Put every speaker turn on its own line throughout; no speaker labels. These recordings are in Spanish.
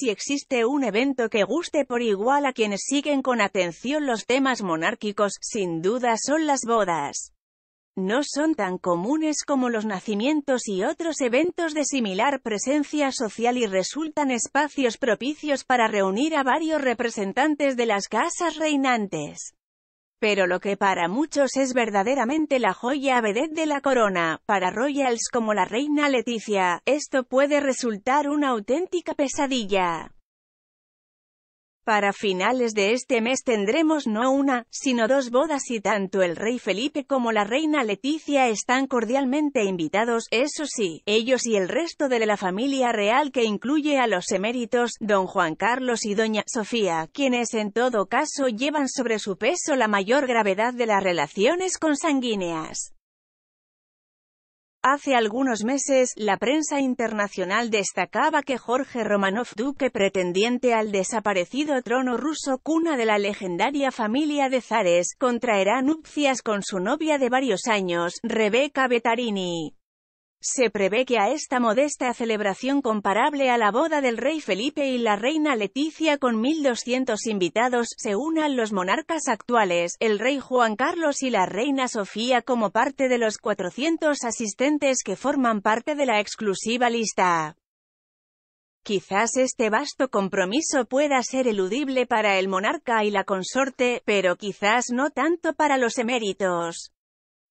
si existe un evento que guste por igual a quienes siguen con atención los temas monárquicos, sin duda son las bodas. No son tan comunes como los nacimientos y otros eventos de similar presencia social y resultan espacios propicios para reunir a varios representantes de las casas reinantes. Pero lo que para muchos es verdaderamente la joya vedette de la corona, para royals como la reina Leticia, esto puede resultar una auténtica pesadilla. Para finales de este mes tendremos no una, sino dos bodas y tanto el rey Felipe como la reina Leticia están cordialmente invitados, eso sí, ellos y el resto de la familia real que incluye a los eméritos, don Juan Carlos y doña Sofía, quienes en todo caso llevan sobre su peso la mayor gravedad de las relaciones consanguíneas. Hace algunos meses, la prensa internacional destacaba que Jorge Romanov, duque pretendiente al desaparecido trono ruso cuna de la legendaria familia de zares, contraerá nupcias con su novia de varios años, Rebeca Betarini. Se prevé que a esta modesta celebración comparable a la boda del rey Felipe y la reina Leticia con 1.200 invitados, se unan los monarcas actuales, el rey Juan Carlos y la reina Sofía como parte de los 400 asistentes que forman parte de la exclusiva lista. Quizás este vasto compromiso pueda ser eludible para el monarca y la consorte, pero quizás no tanto para los eméritos.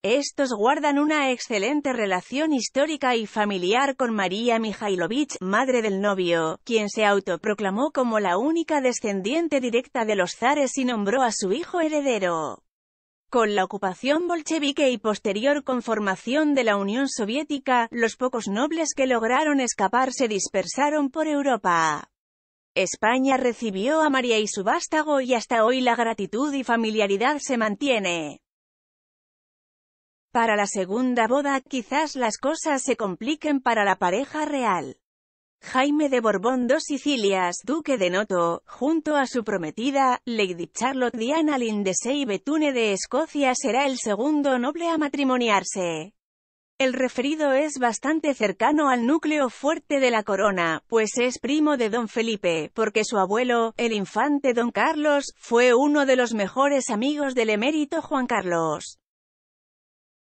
Estos guardan una excelente relación histórica y familiar con María Mikhailovich, madre del novio, quien se autoproclamó como la única descendiente directa de los zares y nombró a su hijo heredero. Con la ocupación bolchevique y posterior conformación de la Unión Soviética, los pocos nobles que lograron escapar se dispersaron por Europa. España recibió a María y su vástago y hasta hoy la gratitud y familiaridad se mantiene para la segunda boda, quizás las cosas se compliquen para la pareja real. Jaime de Borbón dos Sicilias, duque de Noto, junto a su prometida, Lady Charlotte Diana Lindesey Betune de Escocia será el segundo noble a matrimoniarse. El referido es bastante cercano al núcleo fuerte de la corona, pues es primo de don Felipe, porque su abuelo, el infante don Carlos, fue uno de los mejores amigos del emérito Juan Carlos.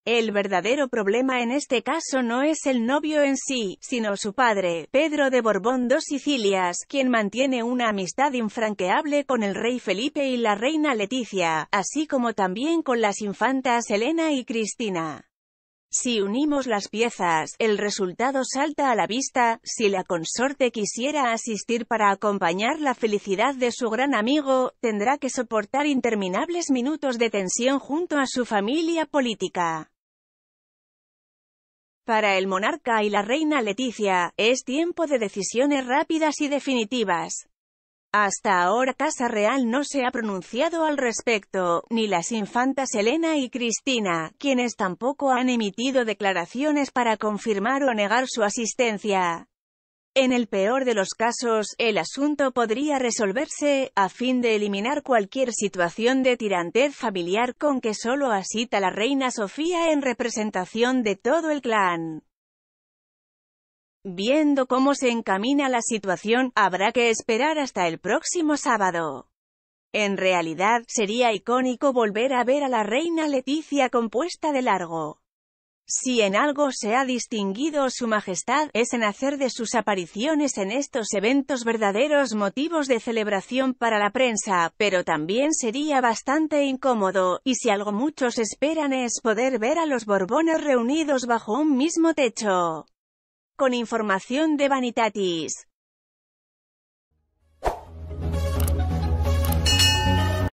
El verdadero problema en este caso no es el novio en sí, sino su padre, Pedro de Borbón dos Sicilias, quien mantiene una amistad infranqueable con el rey Felipe y la reina Leticia, así como también con las infantas Elena y Cristina. Si unimos las piezas, el resultado salta a la vista, si la consorte quisiera asistir para acompañar la felicidad de su gran amigo, tendrá que soportar interminables minutos de tensión junto a su familia política. Para el monarca y la reina Leticia, es tiempo de decisiones rápidas y definitivas. Hasta ahora Casa Real no se ha pronunciado al respecto, ni las infantas Elena y Cristina, quienes tampoco han emitido declaraciones para confirmar o negar su asistencia. En el peor de los casos, el asunto podría resolverse, a fin de eliminar cualquier situación de tirantez familiar con que solo asita la reina Sofía en representación de todo el clan. Viendo cómo se encamina la situación, habrá que esperar hasta el próximo sábado. En realidad, sería icónico volver a ver a la reina Leticia compuesta de largo. Si en algo se ha distinguido su majestad, es en hacer de sus apariciones en estos eventos verdaderos motivos de celebración para la prensa, pero también sería bastante incómodo, y si algo muchos esperan es poder ver a los Borbones reunidos bajo un mismo techo. Con información de Vanitatis.